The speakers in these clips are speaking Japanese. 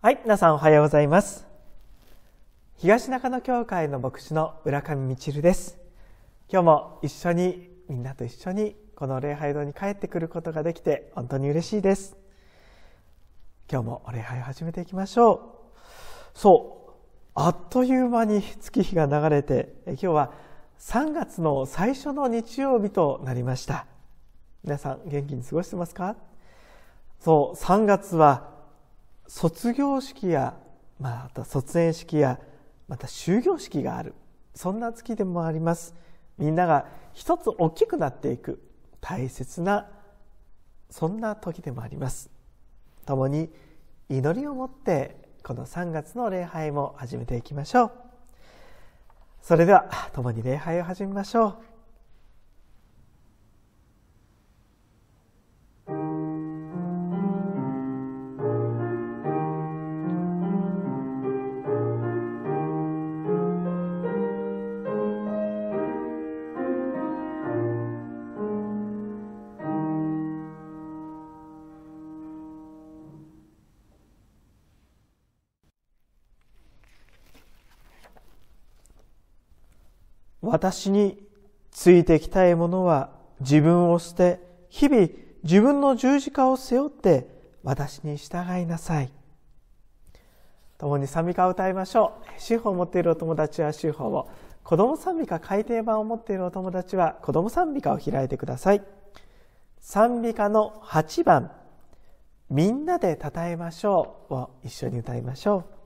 はい、皆さんおはようございます。東中野教会の牧師の浦上みちるです。今日も一緒に、みんなと一緒にこの礼拝堂に帰ってくることができて本当に嬉しいです。今日もお礼拝を始めていきましょう。そう、あっという間に月日が流れて、今日は3月の最初の日曜日となりました。皆さん元気に過ごしてますかそう3月は卒業式やまた卒園式やまた終業式があるそんな月でもありますみんなが一つ大きくなっていく大切なそんな時でもあります共に祈りを持ってこの3月の礼拝も始めていきましょうそれでは共に礼拝を始めましょう私についてきたいものは自分を捨て、日々自分の十字架を背負って私に従いなさい。共に賛美歌を歌いましょう。司法を持っているお友達は司法を、子供賛美歌改訂版を持っているお友達は子供賛美歌を開いてください。賛美歌の8番、みんなで称えましょうを一緒に歌いましょう。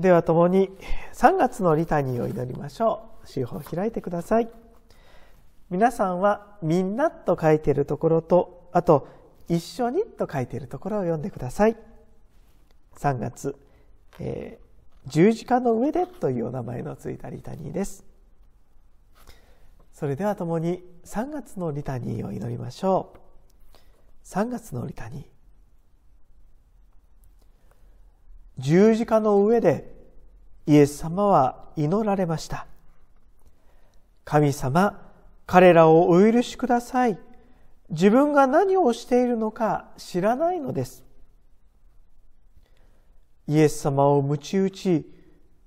では共に3月のリタニーを祈りましょう。手法を開いてください。皆さんはみんなと書いているところと、あと一緒にと書いているところを読んでください3月、えー、十字架の上でというお名前のついたリタニーですそれではともに3月のリタニーを祈りましょう3月のリタニー十字架の上でイエス様は祈られました神様彼らをお許しください自分が何をしているのか知らないのです。イエス様を鞭打ち、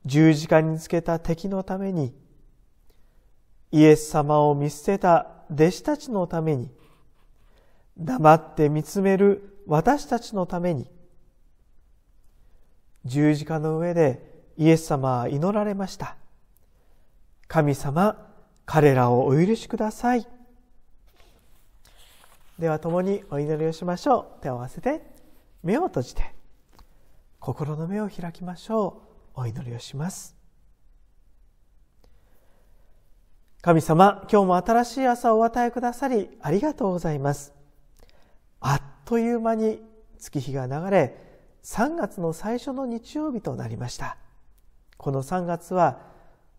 十字架につけた敵のために、イエス様を見捨てた弟子たちのために、黙って見つめる私たちのために、十字架の上でイエス様は祈られました。神様、彼らをお許しください。では共にお祈りをしましょう手を合わせて目を閉じて心の目を開きましょうお祈りをします神様今日も新しい朝をお与えくださりありがとうございますあっという間に月日が流れ3月の最初の日曜日となりましたこの3月は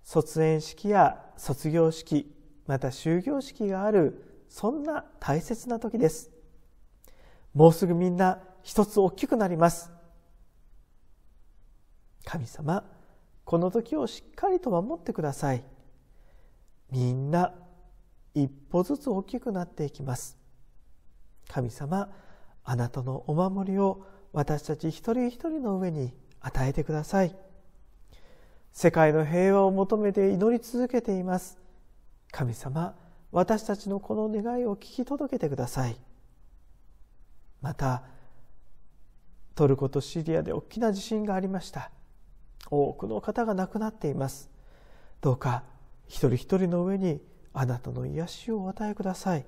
卒園式や卒業式また終業式があるそんな大切な時ですもうすぐみんな一つ大きくなります神様この時をしっかりと守ってくださいみんな一歩ずつ大きくなっていきます神様あなたのお守りを私たち一人一人の上に与えてください世界の平和を求めて祈り続けています神様私たちのこの願いを聞き届けてくださいまたトルコとシリアで大きな地震がありました多くの方が亡くなっていますどうか一人一人の上にあなたの癒しをお与えください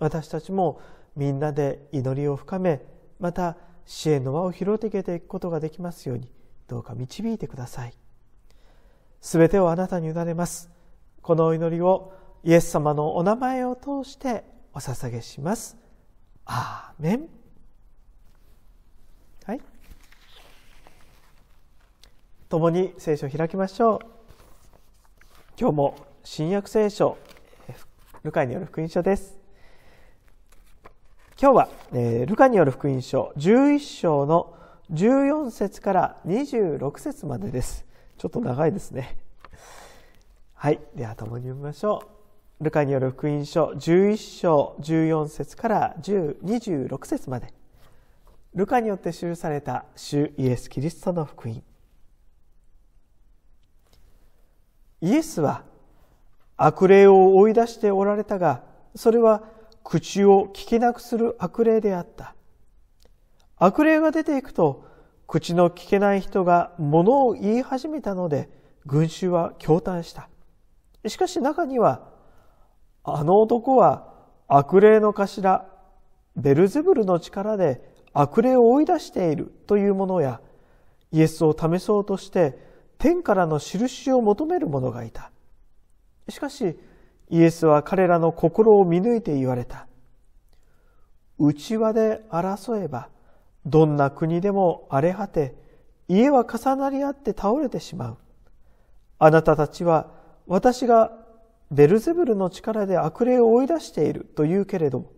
私たちもみんなで祈りを深めまた支援の輪を広げていくことができますようにどうか導いてくださいすべてをあなたに委ねますこのお祈りをイエス様のお名前を通してお捧げします。アーメン。はい。共に聖書を開きましょう。今日も新約聖書、ルカによる福音書です。今日は、えー、ルカによる福音書11章の14節から26節までです。ちょっと長いですね。はい。では、共に読みましょう。ルカによる福音書11章14節から26節までルカによって記された主イエス・キリストの福音イエスは悪霊を追い出しておられたがそれは口を聞けなくする悪霊であった悪霊が出ていくと口の聞けない人が物を言い始めたので群衆は驚嘆したしかし中にはあの男は悪霊の頭、ベルゼブルの力で悪霊を追い出しているというものや、イエスを試そうとして天からの印を求める者がいた。しかし、イエスは彼らの心を見抜いて言われた。内輪で争えば、どんな国でも荒れ果て、家は重なり合って倒れてしまう。あなたたちは私がベルゼブルの力で悪霊を追い出していると言うけれども、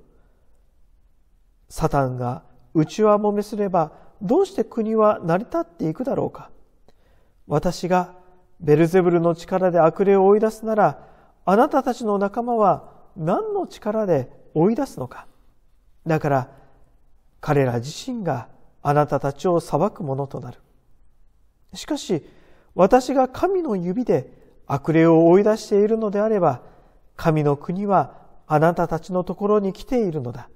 サタンが内輪もめすればどうして国は成り立っていくだろうか。私がベルゼブルの力で悪霊を追い出すなら、あなたたちの仲間は何の力で追い出すのか。だから、彼ら自身があなたたちを裁くものとなる。しかし、私が神の指で悪霊を追い出しているのであれば、神の国はあなたたちのところに来ているのだ。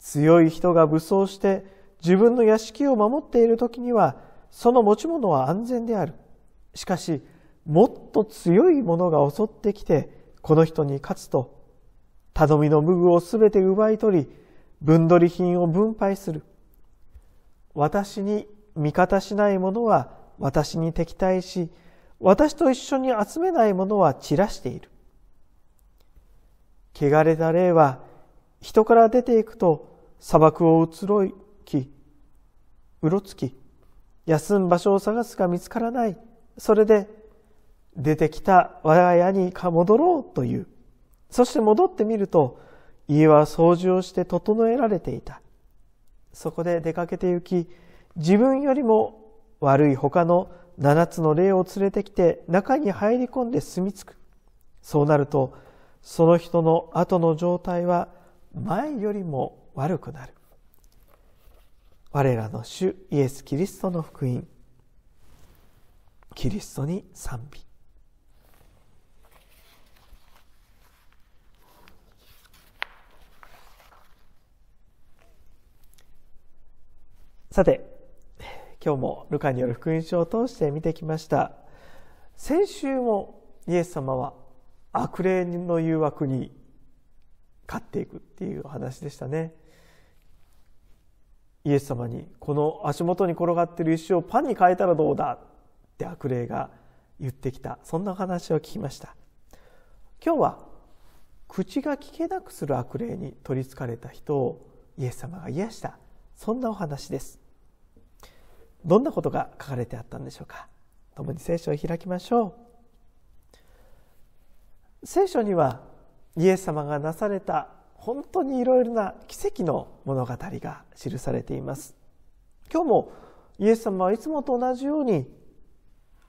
強い人が武装して自分の屋敷を守っている時には、その持ち物は安全である。しかし、もっと強いものが襲ってきて、この人に勝つと、頼みの無具をすべて奪い取り、分取り品を分配する。私に味方しない者は私に敵対し、私と一緒に集めないものは散らしている。汚れた霊は人から出ていくと砂漠を移ろいき、うろつき、休む場所を探すが見つからない。それで出てきた我が家にか戻ろうという。そして戻ってみると家は掃除をして整えられていた。そこで出かけて行き、自分よりも悪い他の7つの霊を連れてきて中に入り込んで住み着くそうなるとその人の後の状態は前よりも悪くなる我らの主イエス・キリストの福音キリストに賛美さて今日もルカによる福音書を通して見てきました先週もイエス様は悪霊の誘惑に勝っていくっていう話でしたねイエス様にこの足元に転がってる石をパンに変えたらどうだって悪霊が言ってきたそんな話を聞きました今日は口が聞けなくする悪霊に取りつかれた人をイエス様が癒したそんなお話ですどんなことが書かれてあったんでしょうか共に聖書を開きましょう聖書にはイエス様がなされた本当にいろいろな奇跡の物語が記されています今日もイエス様はいつもと同じように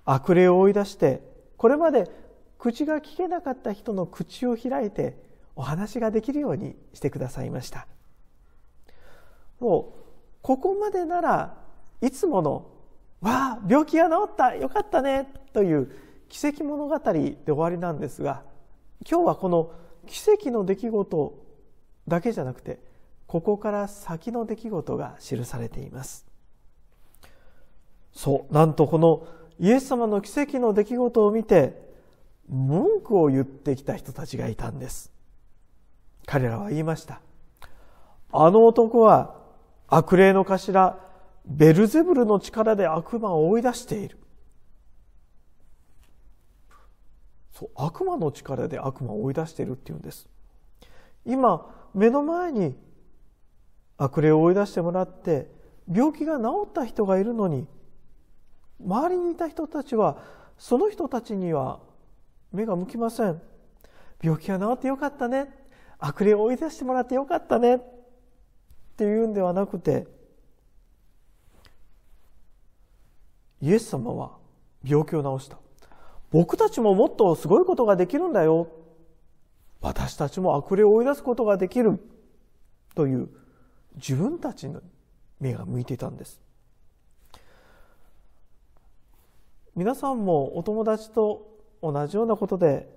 悪霊を追い出してこれまで口が聞けなかった人の口を開いてお話ができるようにしてくださいましたもうここまでならいつもの「わあ病気が治ったよかったね」という奇跡物語で終わりなんですが今日はこの奇跡の出来事だけじゃなくてここから先の出来事が記されています。そうなんとこのイエス様の奇跡の出来事を見て文句を言ってきた人たちがいたんです彼らは言いましたあの男は悪霊の頭ベルゼブルの力で悪魔を追い出しているそう悪魔の力で悪魔を追い出しているっていうんです今目の前に悪霊を追い出してもらって病気が治った人がいるのに周りにいた人たちはその人たちには目が向きません病気が治ってよかったね悪霊を追い出してもらってよかったねっていうんではなくてイエス様は病気を治した。僕たちももっとすごいことができるんだよ。私たちも悪霊を追い出すことができる。という自分たちの目が向いていたんです。皆さんもお友達と同じようなことで、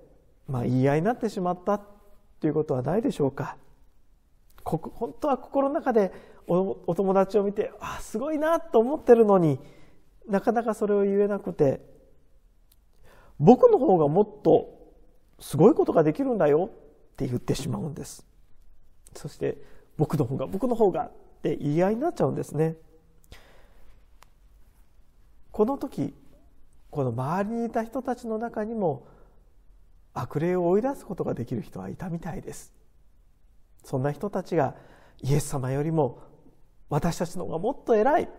まあ、言い合いになってしまったということはないでしょうか。こ本当は心の中でお友達を見てあすごいなと思ってるのになかなかそれを言えなくて僕の方がもっとすごいことができるんだよって言ってしまうんですそして僕の方が僕の方がって言い合いになっちゃうんですねこの時この周りにいた人たちの中にも悪霊を追い出すことができる人はいたみたいですそんな人たちがイエス様よりも私たちの方がもっと偉い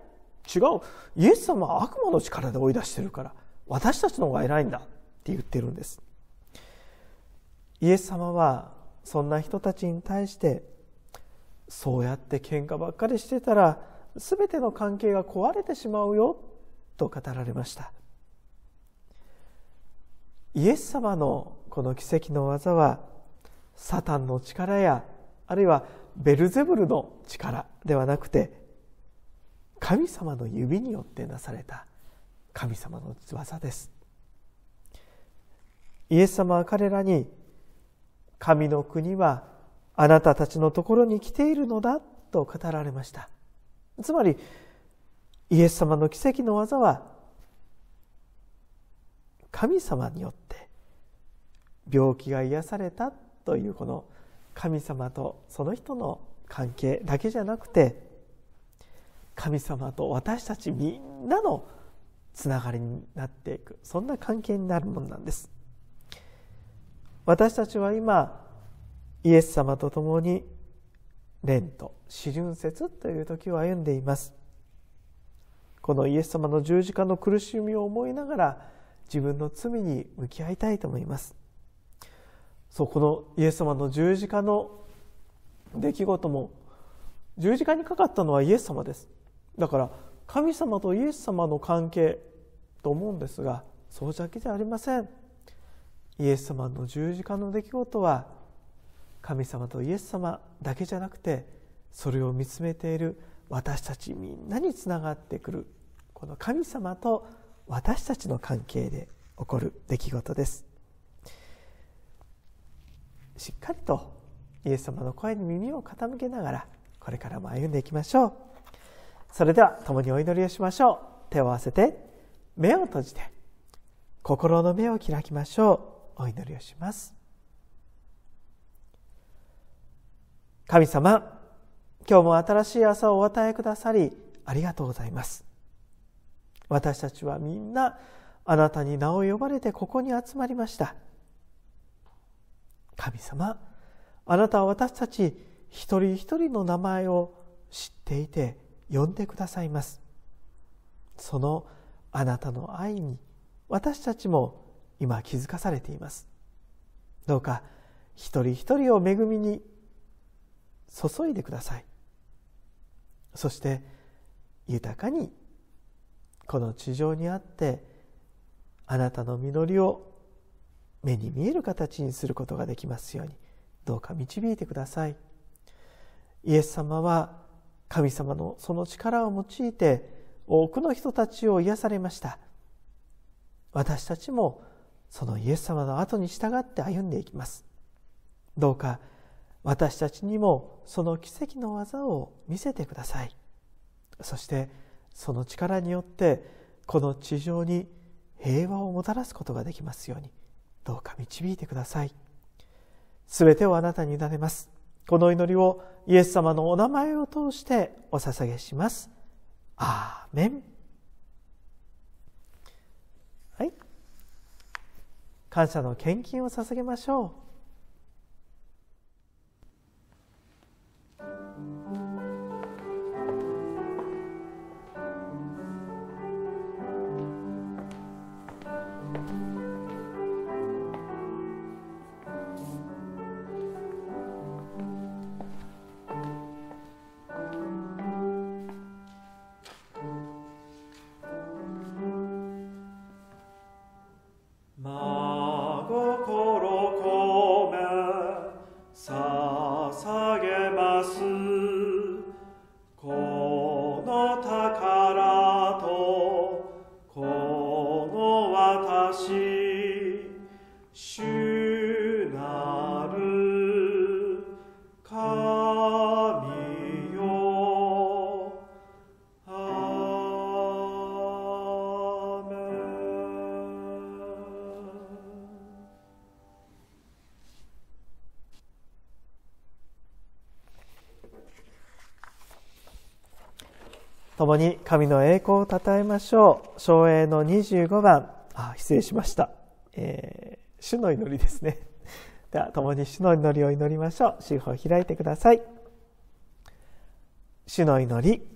違うイエス様は悪魔の力で追い出してるから私たちの方が偉いんだって言ってるんですイエス様はそんな人たちに対してそうやって喧嘩ばっかりしてたら全ての関係が壊れてしまうよと語られましたイエス様のこの奇跡の技はサタンの力やあるいはベルゼブルの力ではなくて神様の指によってなされた神様の技ですイエス様は彼らに神の国はあなたたちのところに来ているのだと語られましたつまりイエス様の奇跡の技は神様によって病気が癒されたというこの神様とその人の関係だけじゃなくて神様と私たちみんなのつながりになっていくそんな関係になるものなんです私たちは今イエス様と共に蓮と四旬節という時を歩んでいますこのイエス様の十字架の苦しみを思いながら自分の罪に向き合いたいと思いますそうこのイエス様の十字架の出来事も十字架にかかったのはイエス様ですだから神様とイエス様の関係と思うんですがそうだけじゃありませんイエス様の十字架の出来事は神様とイエス様だけじゃなくてそれを見つめている私たちみんなにつながってくるこの神様と私たちの関係で起こる出来事ですしっかりとイエス様の声に耳を傾けながらこれからも歩んでいきましょう。それでは共にお祈りをしましょう手を合わせて目を閉じて心の目を開きましょうお祈りをします神様今日も新しい朝をお与えくださりありがとうございます私たちはみんなあなたに名を呼ばれてここに集まりました神様あなたは私たち一人一人の名前を知っていて呼んでくださいますそのあなたの愛に私たちも今気づかされていますどうか一人一人を恵みに注いでくださいそして豊かにこの地上にあってあなたの実りを目に見える形にすることができますようにどうか導いてくださいイエス様は神様のその力を用いて多くの人たちを癒されました私たちもそのイエス様の後に従って歩んでいきますどうか私たちにもその奇跡の技を見せてくださいそしてその力によってこの地上に平和をもたらすことができますようにどうか導いてくださいすべてをあなたに委ねますこの祈りをイエス様のお名前を通してお捧げします。アーメン。はい。感謝の献金を捧げましょう。主なる神よ共に神の栄光をたたえましょう。昭栄の25番、失礼しました、えー、主の祈りですね では共に主の祈りを祈りましょう主法を開いてください主の祈り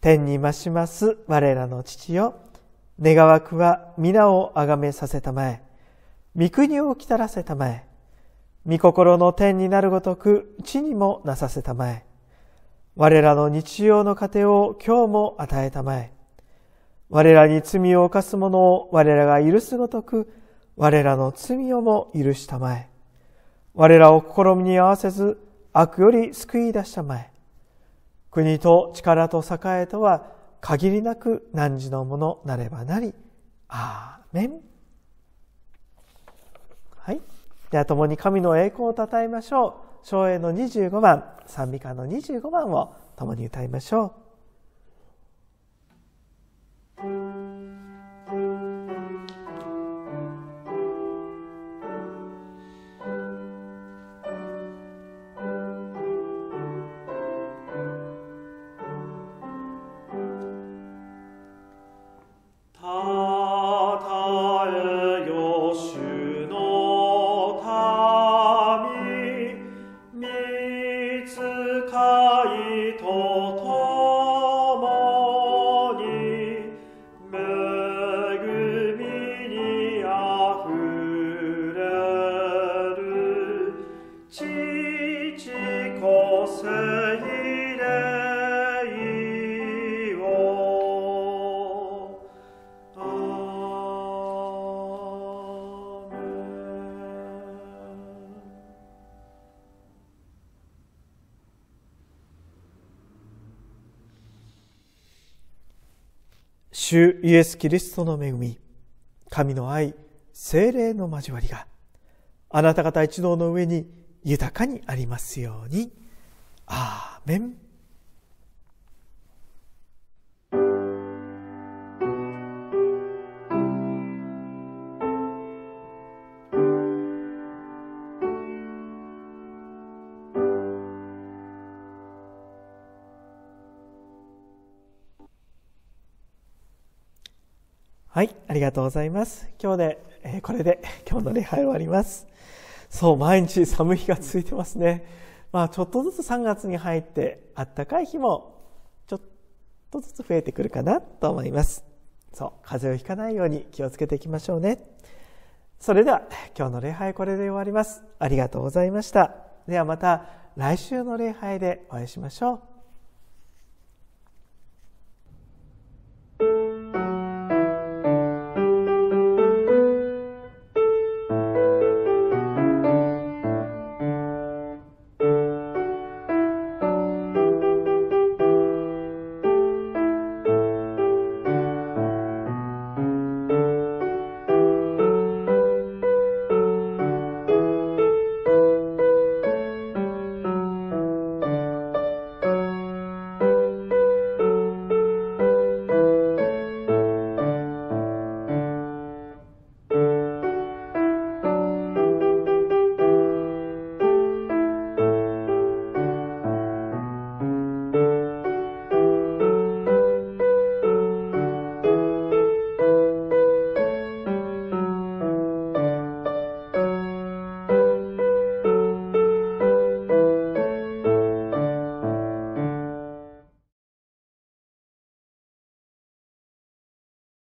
天にまします我らの父よ願わくは皆をあがめさせたまえ御国をきたらせたまえ御心の天になるごとく地にもなさせたまえ我らの日常の糧を今日も与えたまえ我らに罪を犯す者を我らが許すごとく、我らの罪をも許したまえ。我らを試みに合わせず、悪より救い出したまえ。国と力と栄えとは限りなく汝のものなればなり。アーメン。はい。では共に神の栄光を称えましょう。昭栄の25番、賛美歌の25番を共に歌いましょう。¡Oh! 主イエス・キリストの恵み、神の愛、精霊の交わりが、あなた方一同の上に豊かにありますように。アーメン。はい、ありがとうございます。今日で、えー、これで 今日の礼拝終わります。そう、毎日寒い日が続いてますね。まあ、ちょっとずつ3月に入って、あったかい日も、ちょっとずつ増えてくるかなと思います。そう、風邪をひかないように気をつけていきましょうね。それでは、今日の礼拝これで終わります。ありがとうございました。ではまた、来週の礼拝でお会いしましょう。